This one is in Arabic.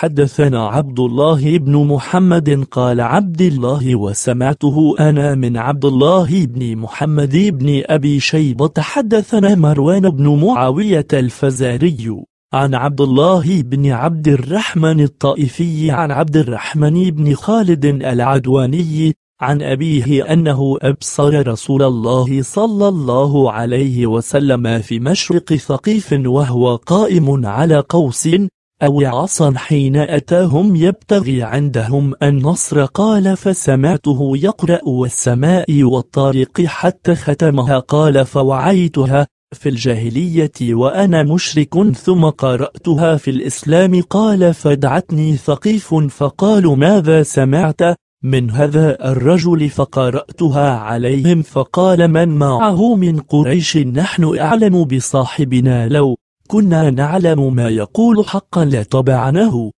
حدثنا عبد الله بن محمد قال عبد الله وسمعته أنا من عبد الله بن محمد بن أبي شيبة حدثنا مروان بن معاوية الفزاري عن عبد الله بن عبد الرحمن الطائفي عن عبد الرحمن بن خالد العدواني عن أبيه أنه أبصر رسول الله صلى الله عليه وسلم في مشرق ثقيف وهو قائم على قوس أو عصا حين أتاهم يبتغي عندهم النصر قال فسمعته يقرأ والسماء والطارق حتى ختمها قال فوعيتها في الجاهلية وأنا مشرك ثم قرأتها في الإسلام قال فدعتني ثقيف فقالوا ماذا سمعت من هذا الرجل فقرأتها عليهم فقال من معه من قريش نحن أعلم بصاحبنا لو كنا نعلم ما يقول حقا لا طبعناه